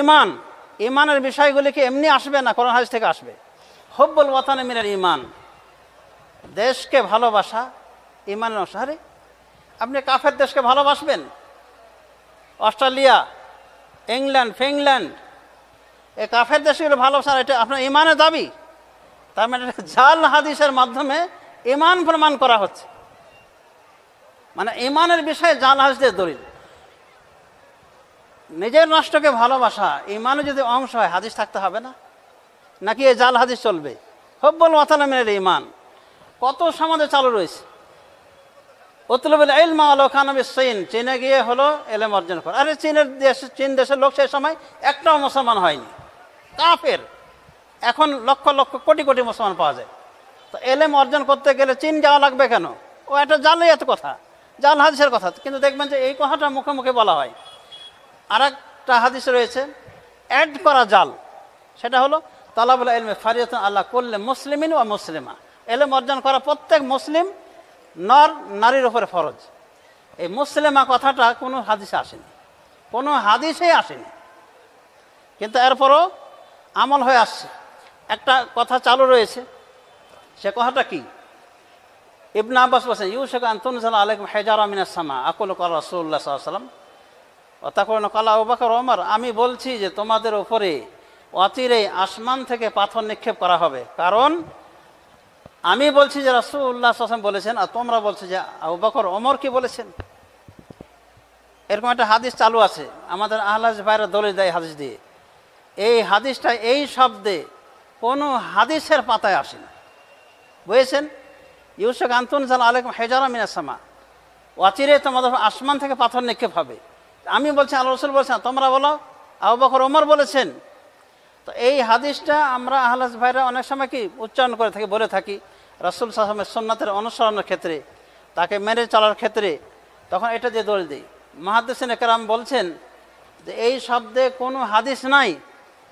ইমান ইমানের বিষয়গুলিকে এমনি আসবে না করোনা হাজ থেকে আসবে হব্বল ওয়াতানে মিনার ইমান দেশকে ভালোবাসা ইমানের অংশ আপনি কাফের দেশকে ভালোবাসবেন অস্ট্রেলিয়া ইংল্যান্ড ফিংল্যান্ড এ কাফের দেশগুলো ভালোবাসা এটা আপনার ইমানের দাবি তার মানে জাল হাদিসের মাধ্যমে ইমান প্রমাণ করা হচ্ছে মানে ইমানের বিষয়ে জাল হাদিস দিয়ে দলিল নিজের রাষ্ট্রকে ভালোবাসা ইমানও যদি অংশ হয় হাদিস থাকতে হবে না নাকি এই জাল হাদিস চলবে হব্বল ওয়াতালামিনের ইমান কত সমাজে চালু রয়েছে অতুলবুল এলমা আলো খানবি চীন চীনে গিয়ে হলো এলেম অর্জন করে আরে চীনের দেশ চীন দেশের লোক সেই সময় একটাও মুসলমান হয়নি কাফের এখন লক্ষ লক্ষ কোটি কোটি মুসলমান পাওয়া যায় তো এলেম অর্জন করতে গেলে চীন যাওয়া লাগবে কেন ও একটা এত কথা জাল হাদিসের কথা কিন্তু দেখবেন যে এই কথাটা মুখে মুখে বলা হয় আর একটা হাদিস রয়েছে অ্যাড করা জাল সেটা হলো তালাবুল এলমে ফারিয়ত আল্লাহ করলে মুসলিমিন ও মুসলিমা এলম অর্জন করা প্রত্যেক মুসলিম নর নারীর ওপরে ফরজ এই মুসলিমা কথাটা কোনো হাদিসে আসেনি কোনো হাদিসেই আসেনি কিন্তু এরপরও আমল হয়ে আসছে একটা কথা চালু রয়েছে সে কথাটা কি ইবনা আব্বাস বলছেন ইউসেক আন্তনজাল আলাইকুম হেজার আমিনা আকুল কর রসুল্লাহ সাল্লাম অতাকরণ কালা ওবাকর ওমর আমি বলছি যে তোমাদের ওপরে অচিরে আসমান থেকে পাথর নিক্ষেপ করা হবে কারণ আমি বলছি যে রাসুল্লাহ আসলাম বলেছেন আর তোমরা বলছো যে আবুবাকর ওমর কি বলেছেন এরকম একটা হাদিস চালু আছে আমাদের আহলাজ ভাইরা দলিল দেয় হাদিস দিয়ে এই হাদিসটা এই শব্দে কোনো হাদিসের পাতায় আসে না বুঝেছেন ইউসুক জাল আলেকম হেজারা মিনাসামা অচিরে তোমাদের আসমান থেকে পাথর নিক্ষেপ হবে আমি বলছি আল্লাহ রসুল বলছেন তোমরা বলো আবু বকর ওমর বলেছেন তো এই হাদিসটা আমরা আহলাস ভাইরা অনেক সময় কি উচ্চারণ করে থাকি বলে থাকি রাসুল সাহামের সোননাথের অনুসরণের ক্ষেত্রে তাকে মেনে চলার ক্ষেত্রে তখন এটা দিয়ে দল দিই মাহাদিসিন একরাম বলছেন যে এই শব্দে কোনো হাদিস নাই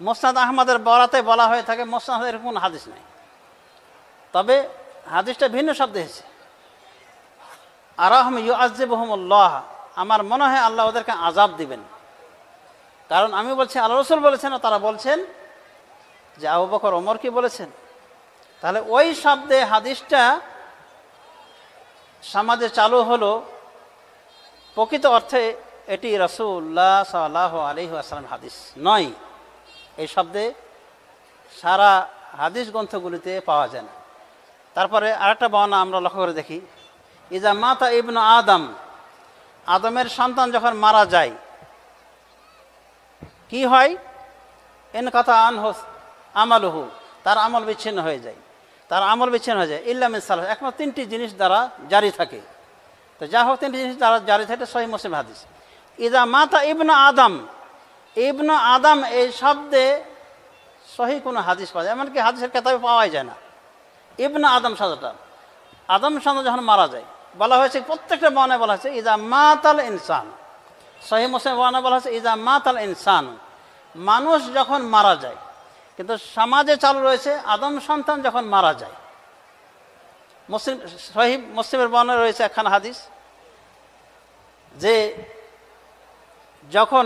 মোসাদ আহমদের বরাতে বলা হয়ে থাকে মোসনাদের কোনো হাদিস নাই তবে হাদিসটা ভিন্ন শব্দ হয়েছে আহম ইউ আজিবহমুল্লাহ আমার মনে হয় আল্লাহ ওদেরকে আজাব দিবেন কারণ আমি বলছি আল্লাহ রসুল বলেছেন তারা বলছেন যে আবু বকর অমর কি বলেছেন তাহলে ওই শব্দে হাদিসটা সমাজে চালু হলো প্রকৃত অর্থে এটি রসুল্লাহ সাল্লাহ আলহি আসালাম হাদিস নয় এই শব্দে সারা হাদিস গ্রন্থগুলিতে পাওয়া যায় না তারপরে আরেকটা বর্ণা আমরা লক্ষ্য করে দেখি ইজা মাতা ইবন আদম আদমের সন্তান যখন মারা যায় কি হয় এন কথা আনহস আমালহু তার আমল বিচ্ছিন্ন হয়ে যায় তার আমল বিচ্ছিন্ন হয়ে যায় ইল্লাম সাল একমাত্র তিনটি জিনিস দ্বারা জারি থাকে তো যা হোক তিনটি জিনিস দ্বারা জারি থাকে সহি মুসিম হাদিস ইদা মাতা ইবন আদম ইবন আদম এই শব্দে সহি কোনো হাদিস পাওয়া যায় এমনকি হাদিসের কেতাবে পাওয়াই যায় না ইবন আদম সাদাটা আদম সাদা যখন মারা যায় বলা হয়েছে প্রত্যেকটা বনে বলা হয়েছে ইজা মাতাল ইনসান সহি মুসলিম বনে বলা হয়েছে ইজা মাতাল ইনসান মানুষ যখন মারা যায় কিন্তু সমাজে চালু রয়েছে আদম সন্তান যখন মারা যায় মুসলিম শহীদ মুসলিমের বনে রয়েছে একখান হাদিস যে যখন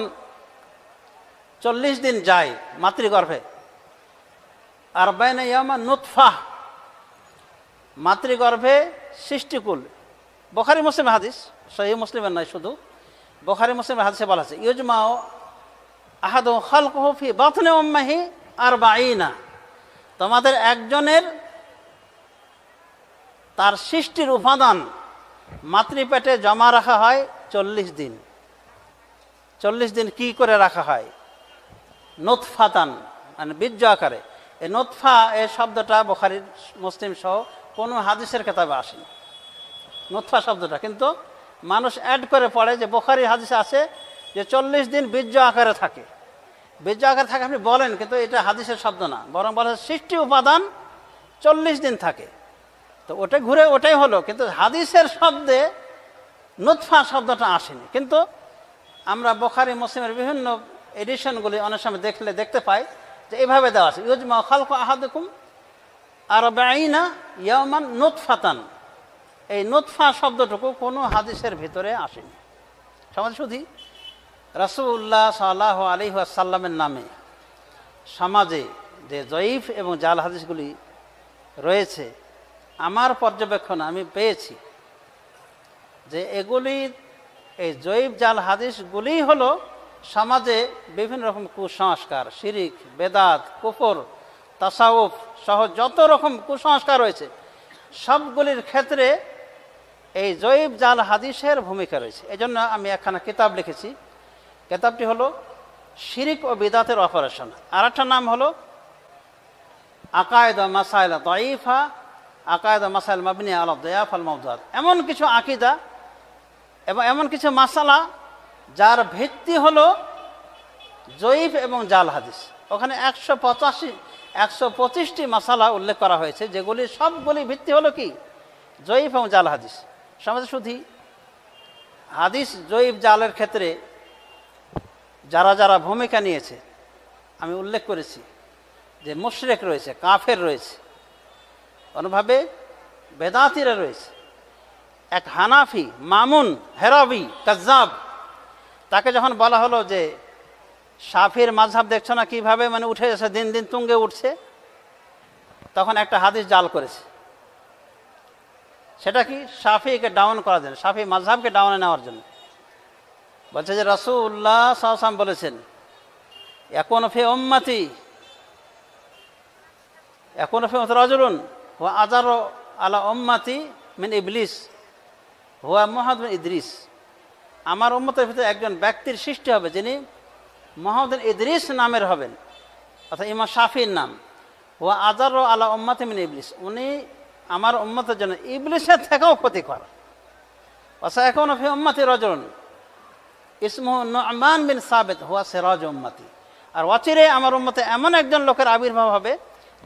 চল্লিশ দিন যায় মাতৃগর্ভে আর বাইনে ইয়ামা নুৎফাহ মাতৃগর্ভে সৃষ্টিকুল বখারি মুসলিম হাদিস সহি মুসলিমের নয় শুধু বখারি মুসলিম হাদিসে বলা আছে ইউজমাও আহাদ কহফি বাথনে ওম্মাহি আর বাঈনা তোমাদের একজনের তার সৃষ্টির উপাদান মাতৃপেটে জমা রাখা হয় চল্লিশ দিন চল্লিশ দিন কি করে রাখা হয় নোৎফাতান মানে বীর্য আকারে এই নোৎফা এই শব্দটা বোখারির মুসলিম সহ কোনো হাদিসের কেতাবে আসেনি নোৎফা শব্দটা কিন্তু মানুষ অ্যাড করে পড়ে যে বোখারি হাদিসে আছে যে চল্লিশ দিন বীর্য আকারে থাকে বীর্য আকারে থাকে আপনি বলেন কিন্তু এটা হাদিসের শব্দ না বরং বলেন সৃষ্টি উপাদান চল্লিশ দিন থাকে তো ওটা ঘুরে ওটাই হলো কিন্তু হাদিসের শব্দে নুৎফা শব্দটা আসেনি কিন্তু আমরা বোখারি মুসলিমের বিভিন্ন এডিশনগুলি অনেক সময় দেখলে দেখতে পাই যে এভাবে দেওয়া আছে ইউজমা খালক আহাদুকুম আর বেআইনা ইয়মান নুৎফাতান এই নোৎফা শব্দটুকু কোনো হাদিসের ভিতরে আসেনি সমাজ শুধু রাসুল্লাহ সাল্লাহ আসাল্লামের নামে সমাজে যে জয়ীফ এবং জাল হাদিসগুলি রয়েছে আমার পর্যবেক্ষণ আমি পেয়েছি যে এগুলি এই জৈব জাল হাদিসগুলি হল সমাজে বিভিন্ন রকম কুসংস্কার শিরিক বেদাত কুফর তাসাউফ সহ যত রকম কুসংস্কার রয়েছে সবগুলির ক্ষেত্রে এই জৈব জাল হাদিসের ভূমিকা রয়েছে এই জন্য আমি একখানা কিতাব লিখেছি কিতাবটি হলো শিরিক ও বিদাতের অপারেশন আর একটা নাম হলো আকায়দা মাসাইল তাইফা আকায়দা মাসাইল মাবিনী আল দয়াফ আল মবদাদ এমন কিছু আকিদা এবং এমন কিছু মাসালা যার ভিত্তি হলো জয়ীফ এবং জাল হাদিস ওখানে একশো পঁচাশি একশো পঁচিশটি মাসালা উল্লেখ করা হয়েছে যেগুলি সবগুলি ভিত্তি হলো কি জয়ীফ এবং জাল হাদিস সমাজ সুধী হাদিস জয়ীব জালের ক্ষেত্রে যারা যারা ভূমিকা নিয়েছে আমি উল্লেখ করেছি যে মুশরেক রয়েছে কাফের রয়েছে অনুভাবে বেদাতিরা রয়েছে এক হানাফি মামুন হেরাবি কাজাব তাকে যখন বলা হলো যে সাফির মাঝহাব দেখছো না কীভাবে মানে উঠে যাচ্ছে দিন দিন তুঙ্গে উঠছে তখন একটা হাদিস জাল করেছে সেটা কি সাফিকে ডাউন করার জন্য সাফি মাঝহাবকে ডাউনে নেওয়ার জন্য বলছে যে রাসুল্লাহ সাহসাম বলেছেন এখন ফে ওম্মাতি এখন ফে রাজুলুন হো আজার আলা ওম্মাতি মিন ইবলিস হুয়া মোহাম্মদ ইদ্রিস আমার উম্মতের ভিতরে একজন ব্যক্তির সৃষ্টি হবে যিনি মোহাম্মদ ইদ্রিস নামের হবেন অর্থাৎ ইমা শাফির নাম ও আজার আলা ওম্মাতি মিন ইবলিস উনি আমার উম্মতের জন্য ইবলিশের থেকেও ক্ষতিকর অসা এখন ফি উম্মতি রজন ইসমহ নমান বিন সাবেদ হুয়া সেরাজ উম্মতি আর অচিরে আমার উম্মতে এমন একজন লোকের আবির্ভাব হবে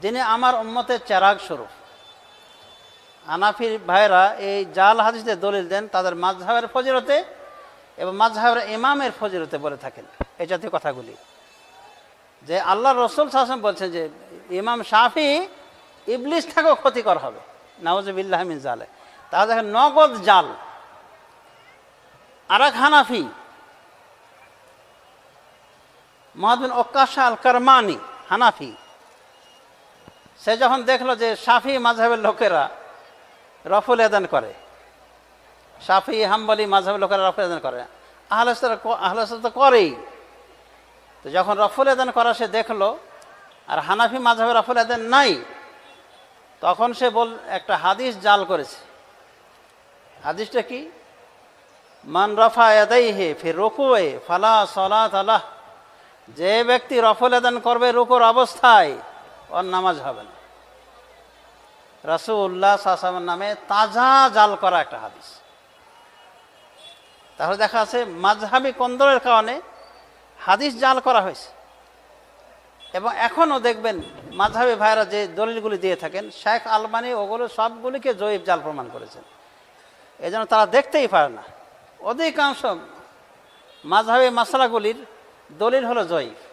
যিনি আমার উম্মতের চেরাগ স্বরূপ আনাফির ভাইরা এই জাল হাদিসে দলিল দেন তাদের মাঝহাবের ফজিরতে এবং মাঝহাবের ইমামের ফজিরতে বলে থাকেন এই জাতীয় কথাগুলি যে আল্লাহ রসুল শাসন বলছেন যে ইমাম শাফি ইবলিস থাকেও ক্ষতিকর হবে নাওজবিল্লাহমিন জালে তা দেখেন নগদ জাল আর এক হানাফি মহাদিন ওকাশা আল কারমানি হানাফি সে যখন দেখলো যে সাফি মাঝহের লোকেরা রফুল এদান করে সাফি হাম্বলি মাঝহের লোকেরা রফুল এদান করে আহলাসরা আহলাসরা তো করেই তো যখন রফুল এদান করা সে দেখলো আর হানাফি মাঝহের রফুল এদান নাই তখন সে বল একটা হাদিস জাল করেছে হাদিসটা কি মান রফা হে ফের ফির এ ফালা সলা আলাহ যে ব্যক্তি রফল এদান করবে রুকুর অবস্থায় ওর নামাজ হবে না রাসুল্লাহ সাসামের নামে তাজা জাল করা একটা হাদিস তাহলে দেখা আছে মাঝহাবি কন্দরের কারণে হাদিস জাল করা হয়েছে এবং এখনও দেখবেন মাঝাবি ভাইরা যে দলিলগুলি দিয়ে থাকেন শেখ আলমানি ওগুলো সবগুলিকে জয়ীব জাল প্রমাণ করেছেন এই তারা দেখতেই পারে না অধিকাংশ মাঝাবি মশলাগুলির দলিল হলো জয়ীব